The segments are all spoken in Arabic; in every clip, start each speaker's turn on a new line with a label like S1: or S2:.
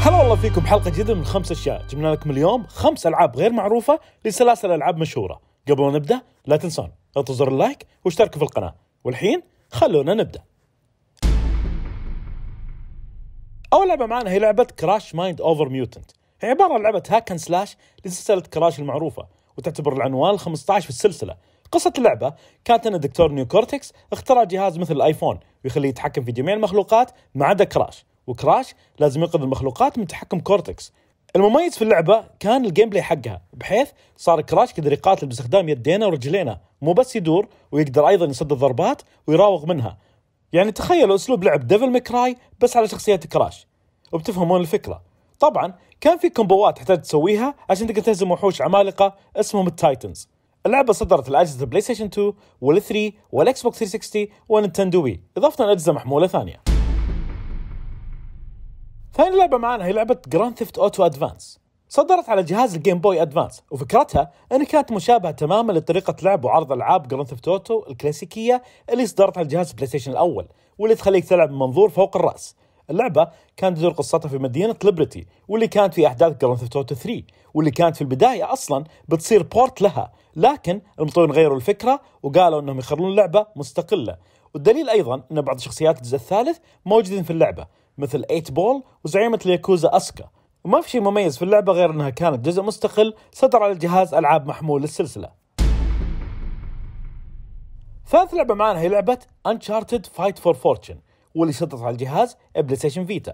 S1: هلا والله فيكم حلقة جديدة من خمس أشياء جبنا لكم اليوم خمس ألعاب غير معروفة لسلاسل ألعاب مشهورة قبل ما نبدأ لا تنسون اضغطوا زر اللايك واشتركوا في القناة والحين خلونا نبدأ أول لعبة معنا هي لعبة كراش مايند أوفر ميوتنت هي عبارة عن لعبة هاكن سلاش لسلسلة كراش المعروفة وتعتبر العنوان ال 15 في السلسلة قصة اللعبة كانت أن الدكتور نيو كورتكس اخترع جهاز مثل الآيفون ويخليه يتحكم في جميع المخلوقات ما عدا كراش وكراش لازم ينقذ المخلوقات من تحكم كورتكس المميز في اللعبه كان الجيم بلاي حقها بحيث صار كراش يقدر يقاتل باستخدام يدينا ورجلينا مو بس يدور ويقدر ايضا يصد الضربات ويراوغ منها يعني تخيلوا اسلوب لعب ديفل مكراي بس على شخصيه كراش وبتفهمون الفكره طبعا كان في كومبوات تحتاج تسويها عشان تقدر تهزم وحوش عمالقه اسمهم التايتنز اللعبه صدرت لاجهزه بلاي ستيشن 2 وال3 والاكس بوكس 360 ونينتندو وي اضافه لاجهزه محموله ثانيه ثاني لعبة معنا هي لعبة جراند ثيفت اوتو ادفانس صدرت على جهاز الجيم بوي ادفانس وفكرتها انها كانت مشابهه تماما لطريقه لعب وعرض العاب جراند ثيفت اوتو الكلاسيكيه اللي صدرت على جهاز بلاي ستيشن الاول واللي تخليك تلعب منظور فوق الراس اللعبة كانت تدور قصتها في مدينة ليبرتي واللي كانت في أحداث جراند ثيفت أوتو 3 واللي كانت في البداية أصلا بتصير بورت لها لكن المطورين غيروا الفكرة وقالوا أنهم يخلون اللعبة مستقلة والدليل أيضا أن بعض شخصيات الجزء الثالث موجودين في اللعبة مثل 8 بول وزعيمة الياكوزا أسكا وما في شيء مميز في اللعبة غير أنها كانت جزء مستقل صدر على الجهاز ألعاب محمول للسلسلة ثالث لعبة معانا هي لعبة Uncharted Fight for Fortune واللي صدرت على الجهاز بلاي ستيشن فيتا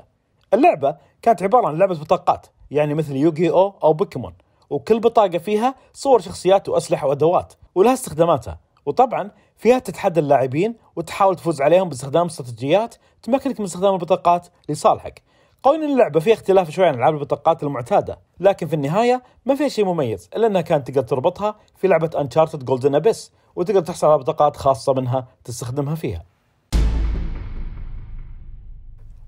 S1: اللعبة كانت عبارة عن لعبة بطاقات يعني مثل يوغي أو أو بوكيمون وكل بطاقة فيها صور شخصيات وأسلحة وأدوات ولها استخداماتها وطبعا فيها تتحدى اللاعبين وتحاول تفوز عليهم باستخدام استراتيجيات تمكنك من استخدام البطاقات لصالحك قوانين اللعبه فيها اختلاف شوي عن العاب البطاقات المعتاده لكن في النهايه ما فيها شيء مميز الا انها كانت تقدر تربطها في لعبه انشارتد جولدن ابيس وتقدر تحصل على بطاقات خاصه منها تستخدمها فيها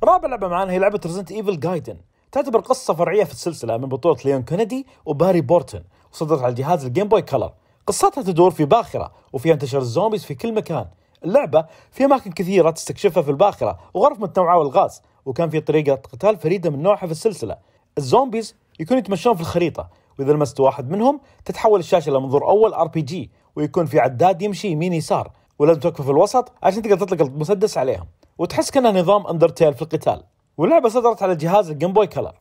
S1: رابع لعبه معانا هي لعبه ريزنت ايفل جايدن تعتبر قصه فرعيه في السلسله من بطوله ليون كندي وباري بورتن وصدرت على جهاز الجيم بوي كلر قصتها تدور في باخرة وفيها انتشار الزومبيز في كل مكان اللعبة في أماكن كثيرة تستكشفها في الباخرة وغرف متنوعة والغاز وكان في طريقة قتال فريدة من نوعها في السلسلة الزومبيز يكون يتمشون في الخريطة وإذا لمست واحد منهم تتحول الشاشة لمنظور أول ار بي جي ويكون في عداد يمشي يمين يسار ولازم توقف في الوسط عشان تقدر تطلق المسدس عليهم وتحس كأنه نظام اندرتيل في القتال واللعبة صدرت على جهاز الجيم بوي كلر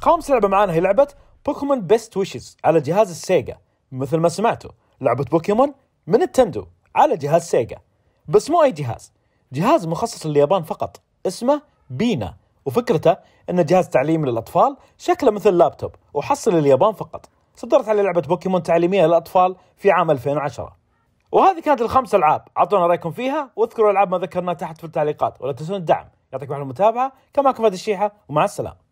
S1: خامس لعبة معانا هي لعبة بوكيمون بيست ويشز على جهاز السيجا مثل ما سمعتوا لعبة بوكيمون من التندو على جهاز سيجا بس مو أي جهاز جهاز مخصص لليابان فقط اسمه بينا وفكرته انه جهاز تعليمي للاطفال شكله مثل لابتوب وحصل لليابان فقط صدرت عليه لعبه بوكيمون تعليميه للاطفال في عام 2010 وهذه كانت الخمس العاب اعطونا رايكم فيها واذكروا الالعاب ما ذكرناها تحت في التعليقات ولا تنسون الدعم يعطيكم على المتابعه كما كفايه الشيحه ومع السلامه